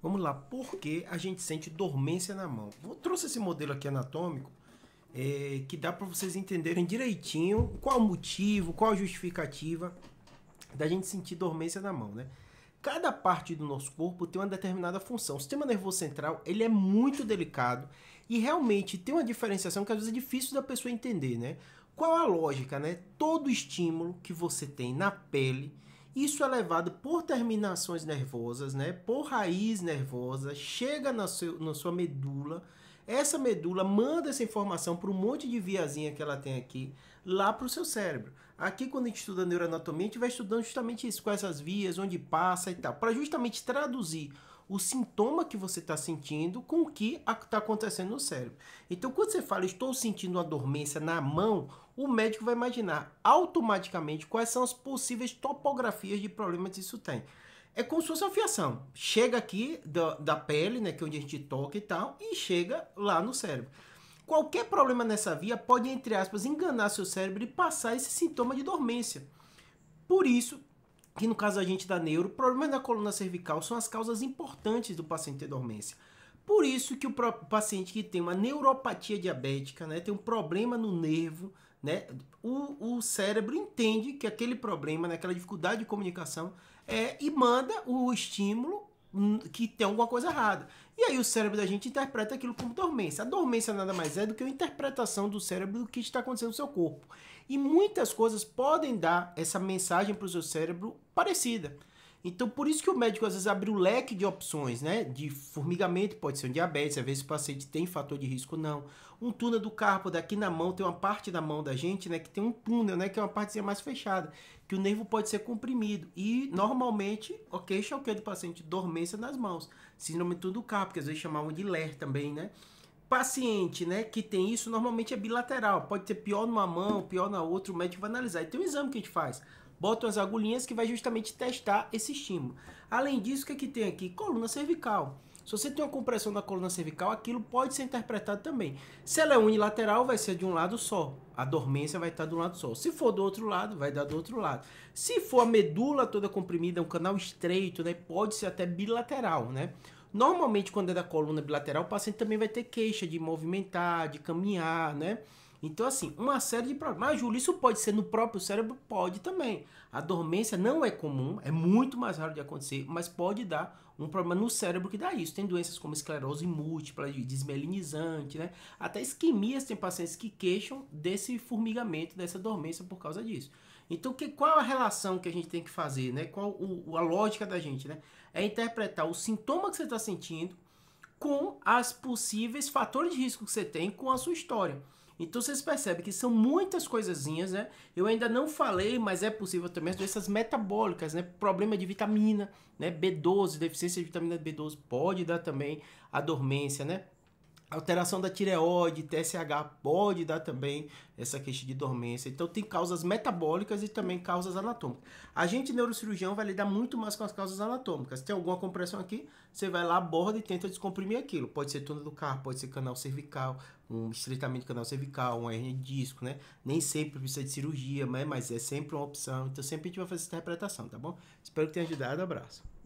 Vamos lá, por que a gente sente dormência na mão? Eu trouxe esse modelo aqui anatômico é, que dá para vocês entenderem direitinho qual o motivo, qual a justificativa da gente sentir dormência na mão, né? Cada parte do nosso corpo tem uma determinada função. O sistema nervoso central ele é muito delicado e realmente tem uma diferenciação que às vezes é difícil da pessoa entender, né? Qual a lógica, né? Todo estímulo que você tem na pele isso é levado por terminações nervosas, né? por raiz nervosa, chega na, seu, na sua medula. Essa medula manda essa informação para um monte de viazinha que ela tem aqui, lá para o seu cérebro. Aqui, quando a gente estuda neuroanatomia, a gente vai estudando justamente isso, com essas vias, onde passa e tal, para justamente traduzir o sintoma que você está sentindo com o que está acontecendo no cérebro. Então, quando você fala, estou sentindo uma dormência na mão, o médico vai imaginar automaticamente quais são as possíveis topografias de problemas que isso tem. É como se fosse uma fiação. Chega aqui da, da pele, né, que é onde a gente toca e tal, e chega lá no cérebro. Qualquer problema nessa via pode, entre aspas, enganar seu cérebro e passar esse sintoma de dormência. Por isso, que no caso da gente da neuro, problemas da coluna cervical são as causas importantes do paciente ter dormência. Por isso que o paciente que tem uma neuropatia diabética, né, tem um problema no nervo, né, o, o cérebro entende que aquele problema, né, aquela dificuldade de comunicação, é, e manda o estímulo que tem alguma coisa errada. E aí o cérebro da gente interpreta aquilo como dormência. A dormência nada mais é do que a interpretação do cérebro do que está acontecendo no seu corpo. E muitas coisas podem dar essa mensagem para o seu cérebro parecida. Então, por isso que o médico às vezes abre o leque de opções, né? De formigamento, pode ser um diabetes, às vezes o paciente tem fator de risco, não. Um túnel do carpo, daqui na mão, tem uma parte da mão da gente, né? Que tem um túnel, né? Que é uma partezinha mais fechada, que o nervo pode ser comprimido. E, normalmente, ok, queixa é o que é do paciente? Dormência nas mãos. Síndrome do túnel do carpo, que às vezes chamavam de LER também, né? paciente, né, que tem isso, normalmente é bilateral. Pode ter pior numa mão, pior na outra, o médico vai analisar. E tem um exame que a gente faz bota as agulhinhas que vai justamente testar esse estímulo. Além disso, o que, é que tem aqui? Coluna cervical. Se você tem uma compressão da coluna cervical, aquilo pode ser interpretado também. Se ela é unilateral, vai ser de um lado só. A dormência vai estar do lado só. Se for do outro lado, vai dar do outro lado. Se for a medula toda comprimida, um canal estreito, né, pode ser até bilateral, né? Normalmente, quando é da coluna bilateral, o paciente também vai ter queixa de movimentar, de caminhar, né? Então, assim, uma série de problemas. Mas, Júlio, isso pode ser no próprio cérebro? Pode também. A dormência não é comum, é muito mais raro de acontecer, mas pode dar um problema no cérebro que dá isso. Tem doenças como esclerose múltipla, desmelinizante, né? Até isquemias tem pacientes que queixam desse formigamento, dessa dormência por causa disso. Então, que, qual a relação que a gente tem que fazer, né? Qual o, a lógica da gente, né? É interpretar o sintoma que você está sentindo com as possíveis fatores de risco que você tem com a sua história. Então vocês percebem que são muitas coisinhas, né? Eu ainda não falei, mas é possível também as doenças metabólicas, né? Problema de vitamina, né? B12, deficiência de vitamina B12 pode dar também a dormência, né? Alteração da tireoide, TSH pode dar também essa queixa de dormência. Então tem causas metabólicas e também causas anatômicas. A gente neurocirurgião vai lidar muito mais com as causas anatômicas. Tem alguma compressão aqui, você vai lá, aborda e tenta descomprimir aquilo. Pode ser túnel do carro, pode ser canal cervical, um estreitamento canal cervical, um hernia de disco, né? Nem sempre precisa de cirurgia, né? mas é sempre uma opção. Então sempre a gente vai fazer essa interpretação, tá bom? Espero que tenha ajudado. Abraço.